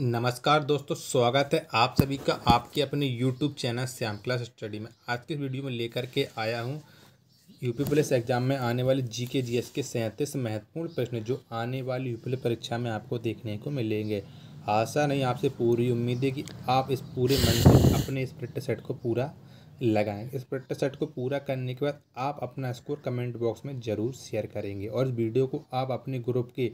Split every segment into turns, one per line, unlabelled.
नमस्कार दोस्तों स्वागत है आप सभी का आपके अपने YouTube channel Shyam class study में आज के वीडियो में लेकर के आया हूँ यूपी पुलिस एग्जाम में आने वाले जीके जीएस के सैंतीस महत्वपूर्ण प्रश्न जो आने वाली यूपी परीक्षा में आपको देखने को मिलेंगे आशा नहीं आपसे पूरी उम्मीद है कि आप इस पूरे मन से अपने इस प्रैक्टिस सेट को पूरा लगाएं इस प्रैक्टिस सेट को पूरा करने के बाद आप अपना स्कोर कमेंट बॉक्स में ज़रूर शेयर करेंगे और इस वीडियो को आप अपने ग्रुप के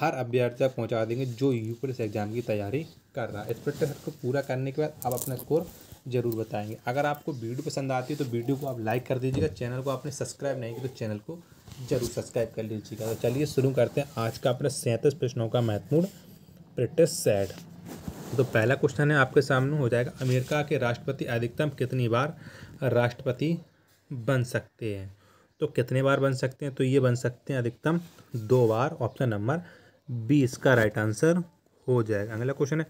हर अभ्यर्थी तक पहुँचा देंगे जो यू पुलिस एग्ज़ाम की तैयारी कर रहा है इस प्रैक्टिस को पूरा करने के बाद आप अपना स्कोर ज़रूर बताएंगे अगर आपको वीडियो पसंद आती है तो वीडियो को आप लाइक कर दीजिएगा चैनल को आपने सब्सक्राइब नहीं किया तो चैनल को जरूर सब्सक्राइब कर लीजिएगा तो चलिए शुरू करते हैं आज का अपने सैंतीस प्रश्नों का महत्वपूर्ण प्रैक्टिस सेट तो पहला क्वेश्चन है आपके सामने हो जाएगा अमेरिका के राष्ट्रपति अधिकतम कितनी बार राष्ट्रपति बन सकते हैं तो कितने बार बन सकते हैं तो ये बन सकते हैं अधिकतम दो बार ऑप्शन नंबर बी इसका राइट आंसर हो जाएगा अगला क्वेश्चन है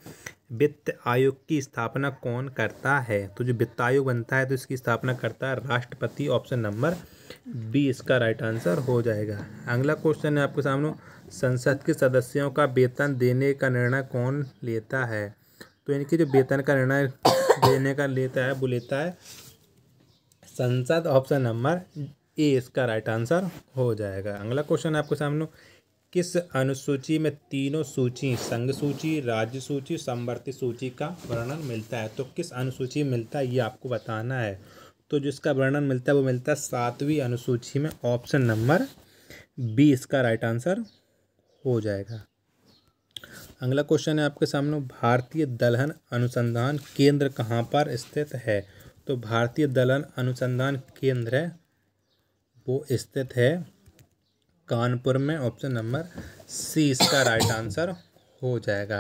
वित्त आयोग की स्थापना कौन करता है तो जो वित्त आयोग बनता है तो इसकी स्थापना करता है राष्ट्रपति ऑप्शन नंबर बी इसका राइट आंसर हो जाएगा अगला क्वेश्चन है आपके सामने संसद के सदस्यों का वेतन देने का निर्णय कौन लेता है तो इनके जो वेतन का निर्णय देने का लेता है वो लेता है संसद ऑप्शन नंबर ए इसका राइट आंसर हो जाएगा अगला क्वेश्चन आपके सामने किस अनुसूची में तीनों सूची संघ सूची राज्य सूची संवर्ती सूची का वर्णन मिलता है तो किस अनुसूची में मिलता है ये आपको बताना है तो जिसका वर्णन मिलता है वो मिलता है सातवीं अनुसूची में ऑप्शन नंबर बी इसका राइट आंसर हो जाएगा अगला क्वेश्चन है आपके सामने भारतीय दलहन अनुसंधान केंद्र कहाँ पर स्थित है तो भारतीय दलहन अनुसंधान केंद्र है वो स्थित है कानपुर में ऑप्शन नंबर सी इसका राइट आंसर हो जाएगा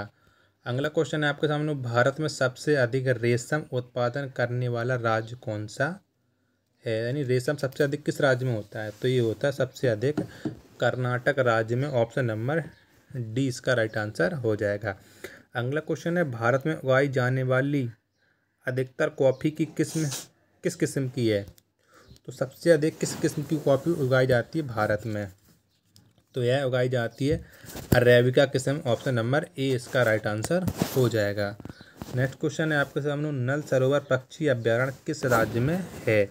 अगला क्वेश्चन है आपके सामने भारत में सबसे अधिक रेशम उत्पादन करने वाला राज्य कौन सा है यानी रेशम सबसे अधिक किस राज्य में होता है तो ये होता है सबसे अधिक कर्नाटक राज्य में ऑप्शन नंबर डी इसका राइट आंसर हो जाएगा अगला क्वेश्चन है भारत में उगाई जाने वाली अधिकतर कॉफ़ी की किस्म किस किस्म की है तो सबसे अधिक किस किस्म की कॉफ़ी उगाई जाती है भारत में तो यह उगाई जाती है अरेबिका किस्म ऑप्शन नंबर ए इसका राइट आंसर हो जाएगा नेक्स्ट क्वेश्चन है आपके सामने नल सरोवर पक्षी अभ्यारण्य किस राज्य में है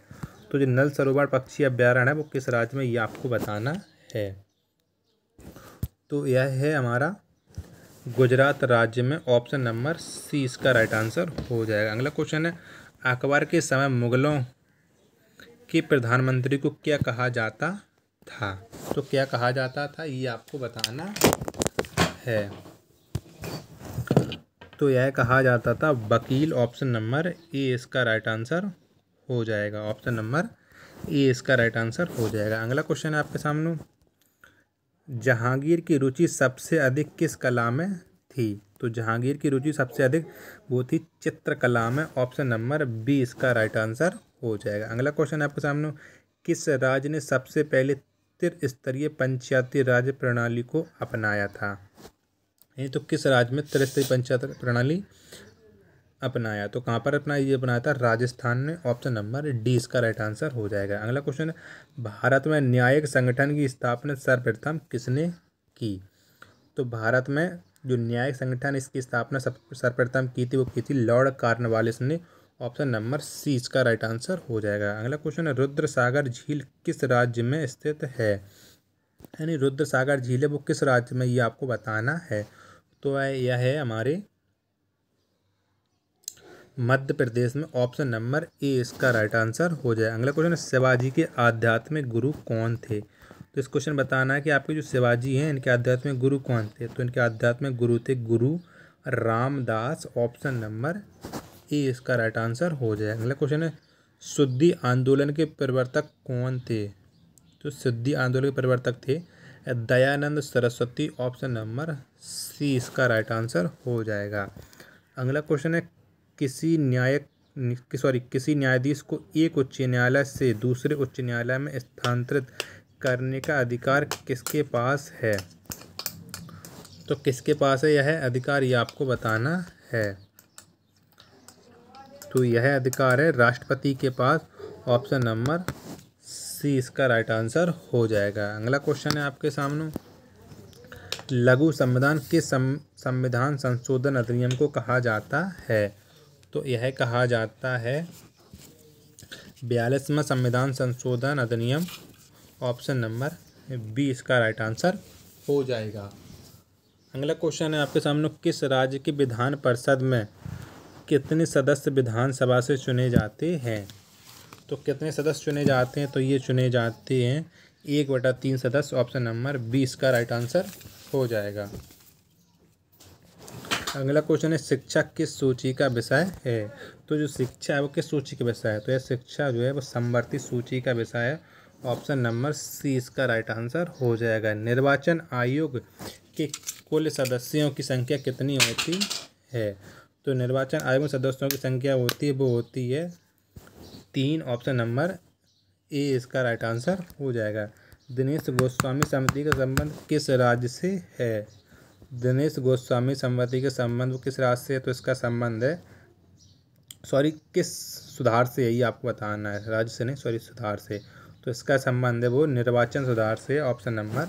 तो जो नल सरोवर पक्षी अभ्यारण्य है वो किस राज्य में ये आपको बताना है तो यह है हमारा गुजरात राज्य में ऑप्शन नंबर सी इसका राइट आंसर हो जाएगा अगला क्वेश्चन है अकबर के समय मुगलों कि प्रधानमंत्री को क्या कहा जाता था तो क्या कहा जाता था ये आपको बताना है तो यह कहा जाता था वकील ऑप्शन नंबर ए इसका राइट आंसर हो जाएगा ऑप्शन नंबर ए इसका राइट आंसर हो जाएगा अगला क्वेश्चन है आपके सामने जहांगीर की रुचि सबसे अधिक किस कला में थी तो जहांगीर की रुचि सबसे अधिक वो थी चित्रकला में ऑप्शन नंबर बी इसका राइट आंसर हो जाएगा अगला क्वेश्चन आपके सामने किस राज्य ने सबसे पहले त्रिस्तरीय पंचायती राज प्रणाली को अपनाया था नहीं तो किस राज्य में त्रिस्तरीय पंचायत प्रणाली अपनाया तो कहाँ पर अपना ये बनाया था राजस्थान में ऑप्शन नंबर डी इसका राइट आंसर हो जाएगा अगला क्वेश्चन भारत में न्यायिक संगठन की स्थापना सर्वप्रथम किसने की तो भारत में जो न्यायिक संगठन इसकी स्थापना सर्वप्रथम की थी वो की थी लॉर्ड कार्नवालिस ने ऑप्शन नंबर सी इसका राइट आंसर हो जाएगा अगला क्वेश्चन है रुद्र सागर झील किस राज्य में स्थित है यानी रुद्र सागर झील है वो किस राज्य में ये आपको बताना है तो यह है हमारे मध्य प्रदेश में ऑप्शन नंबर ए इसका राइट आंसर हो जाए अगला क्वेश्चन है शिवाजी के आध्यात्मिक गुरु कौन थे तो इस क्वेश्चन बताना है कि आपके जो शिवाजी हैं इनके आध्यात्मिक गुरु कौन थे तो इनके आध्यात्मिक गुरु थे गुरु रामदास ऑप्शन नंबर ई इसका राइट आंसर हो जाएगा अगला क्वेश्चन है शुद्धि आंदोलन के प्रवर्तक कौन थे तो शुद्धि आंदोलन के प्रवर्तक थे Dayanand Saraswati option number C इसका राइट आंसर हो जाएगा अगला क्वेश्चन है किसी न्यायिक सॉरी किसी न्यायाधीश को एक उच्च न्यायालय से दूसरे उच्च न्यायालय में स्थानांतरित करने का अधिकार किसके पास है तो किसके पास है यह अधिकार ये आपको बताना है तो यह अधिकार है राष्ट्रपति के पास ऑप्शन नंबर सी इसका राइट आंसर हो जाएगा अगला क्वेश्चन है आपके सामने लघु संविधान किस संविधान संशोधन अधिनियम को कहा जाता है तो यह कहा जाता है बयालीसवा संविधान संशोधन अधिनियम ऑप्शन नंबर बी इसका राइट आंसर हो जाएगा अगला क्वेश्चन है आपके सामने किस राज्य की विधान परिषद में कितने सदस्य विधानसभा से चुने जाते हैं तो कितने सदस्य चुने जाते हैं तो ये चुने जाते हैं एक बटा तीन सदस्य ऑप्शन नंबर बी इसका राइट आंसर हो जाएगा अगला क्वेश्चन है शिक्षा किस सूची का विषय है तो जो शिक्षा है वो किस सूची का विषय है तो यह शिक्षा जो है वो संवर्ती सूची का विषय है ऑप्शन नंबर सी इसका राइट आंसर हो जाएगा निर्वाचन आयोग के कुल सदस्यों की संख्या कितनी होती है तो निर्वाचन आयोग में सदस्यों की संख्या होती है वो होती है तीन ऑप्शन नंबर ए इसका राइट आंसर हो जाएगा दिनेश गोस्वामी समिति का संबंध किस राज्य से है दिनेश गोस्वामी समिति का संबंध किस राज्य से है तो इसका संबंध है सॉरी किस सुधार से यही आपको बताना है राज्य से नहीं सॉरी सुधार से तो इसका संबंध है वो निर्वाचन सुधार से ऑप्शन नंबर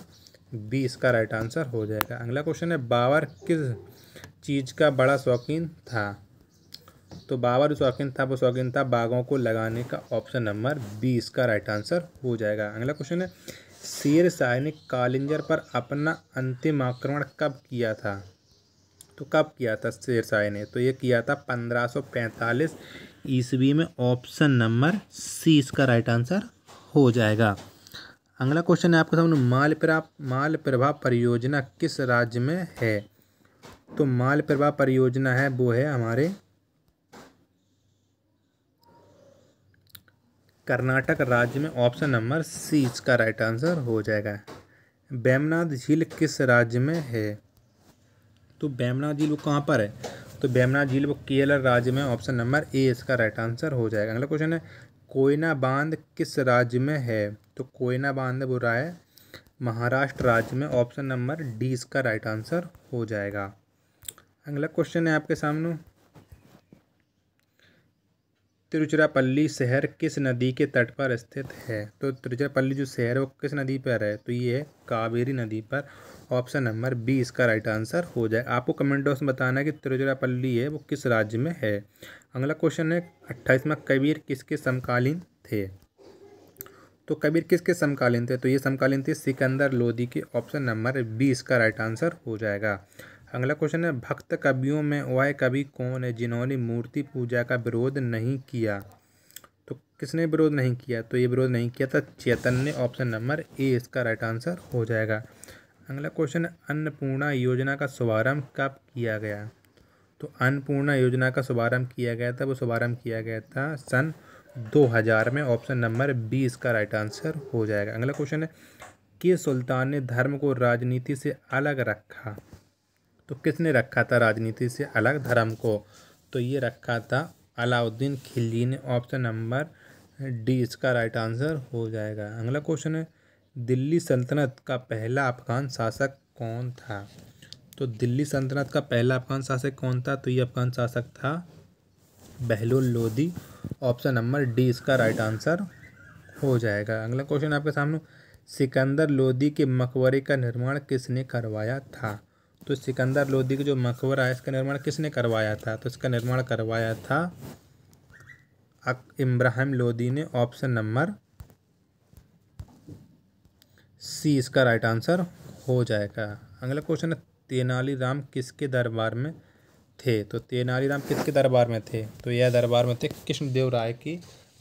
बी इसका राइट आंसर हो जाएगा अगला क्वेश्चन है बाबर किस चीज़ का बड़ा शौकीन था तो बाबा जो शौकीन था वो शौकीन था बागों को लगाने का ऑप्शन नंबर बी इसका राइट आंसर हो जाएगा अगला क्वेश्चन है शेर शाह ने कालिंजर पर अपना अंतिम आक्रमण कब किया था तो कब किया था शेर शाह ने तो ये किया था पंद्रह ईस्वी में ऑप्शन नंबर सी इसका राइट आंसर हो जाएगा अगला क्वेश्चन है आपके सामने माल प्रभाव परियोजना किस राज्य में है तो माल प्रवाह परियोजना है वो है हमारे कर्नाटक राज्य में ऑप्शन नंबर सी इसका राइट आंसर हो जाएगा बैमनाथ झील किस राज्य में है तो बैमनाथ झील वो कहाँ पर है तो बैमनाथ झील वो केरल राज्य में ऑप्शन नंबर ए इसका राइट आंसर हो जाएगा अगला क्वेश्चन है कोयना बांध किस राज्य में है तो कोयना बांध बुरा है महाराष्ट्र राज्य में ऑप्शन नंबर डी इसका राइट आंसर हो जाएगा अगला क्वेश्चन है आपके सामने तिरुचिरापल्ली शहर किस नदी के तट पर स्थित है तो तिरुचिरापल्ली जो शहर है वो किस नदी पर है तो ये है कावेरी नदी पर ऑप्शन नंबर बी इसका राइट आंसर हो जाए आपको कमेंट बॉक्स में बताना है कि तिरुचिरापल्ली है वो किस राज्य में है अगला क्वेश्चन है अट्ठाईसवा कबीर किसके समकालीन थे तो कबीर किसके समकालीन थे तो ये समकालीन थे सिकंदर लोधी के ऑप्शन नंबर बी इसका राइट आंसर हो जाएगा अगला क्वेश्चन है भक्त कवियों में वह कवि कौन है जिन्होंने मूर्ति पूजा का विरोध नहीं किया तो किसने विरोध नहीं किया तो ये विरोध नहीं किया था ने ऑप्शन नंबर ए इसका राइट आंसर हो जाएगा अगला क्वेश्चन है अन्नपूर्णा योजना का शुभारंभ कब किया गया तो अन्नपूर्णा योजना का शुभारंभ किया गया था वो शुभारंभ किया गया था सन 2000 में ऑप्शन नंबर बी इसका राइट आंसर हो जाएगा अगला क्वेश्चन है के सुल्तान ने धर्म को राजनीति से अलग रखा तो किसने रखा था राजनीति से अलग धर्म को तो ये रखा था अलाउद्दीन खिलजी ने ऑप्शन नंबर डी इसका राइट आंसर हो जाएगा अगला क्वेश्चन है दिल्ली सल्तनत का पहला अफगान शासक कौन था तो दिल्ली सल्तनत का पहला अफगान शासक कौन था तो ये अफगान शासक था Bahlul Lodhi option number D इसका राइट आंसर हो जाएगा अगला क्वेश्चन आपके सामने सिकंदर लोधी के मकबरे का निर्माण किसने करवाया था तो सिकंदर लोधी का जो मकबरा है इसका निर्माण किसने करवाया था तो इसका निर्माण करवाया था इब्राहिम लोधी ने ऑप्शन नंबर सी इसका राइट आंसर हो जाएगा अगला क्वेश्चन है तेनालीराम किसके दरबार में थे तो तेनालीराम किसके दरबार में थे तो यह दरबार में थे कृष्णदेव राय की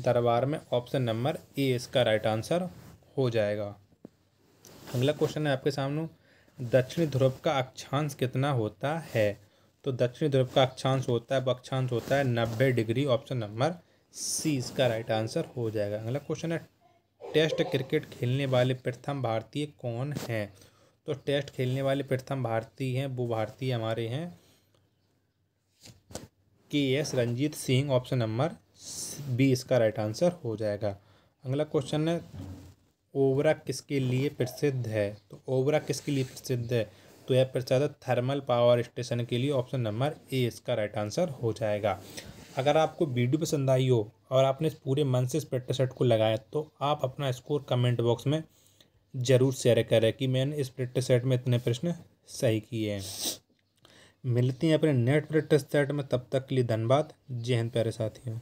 दरबार में ऑप्शन नंबर ए इसका राइट आंसर हो जाएगा अगला क्वेश्चन है आपके सामने दक्षिणी ध्रुव का अक्षांश कितना होता है तो दक्षिणी ध्रुव का अक्षांश होता है अक्षांश होता है नब्बे डिग्री ऑप्शन नंबर सी इसका राइट आंसर हो जाएगा अगला क्वेश्चन है टेस्ट क्रिकेट खेलने वाले प्रथम भारतीय कौन हैं तो टेस्ट खेलने वाले प्रथम भारतीय हैं वो भारतीय हमारे हैं K S Ranjit Singh option number B इसका राइट आंसर हो जाएगा अगला क्वेश्चन है ओवरा किसके लिए प्रसिद्ध है तो ओवरा किसके लिए प्रसिद्ध है तो यह प्रसिद्ध थर्मल पावर स्टेशन के लिए ऑप्शन नंबर ए इसका राइट आंसर हो जाएगा अगर आपको वीडियो पसंद आई हो और आपने इस पूरे मन से इस प्रैक्टिस सेट को लगाया तो आप अपना स्कोर कमेंट बॉक्स में ज़रूर शेयर करें कि मैंने इस प्रैक्टिस सेट में इतने प्रश्न सही किए हैं मिलती हैं अपने नेट प्रैक्टिस सेट में तब तक के लिए धन्यवाद जय हिंद प्यारे साथियों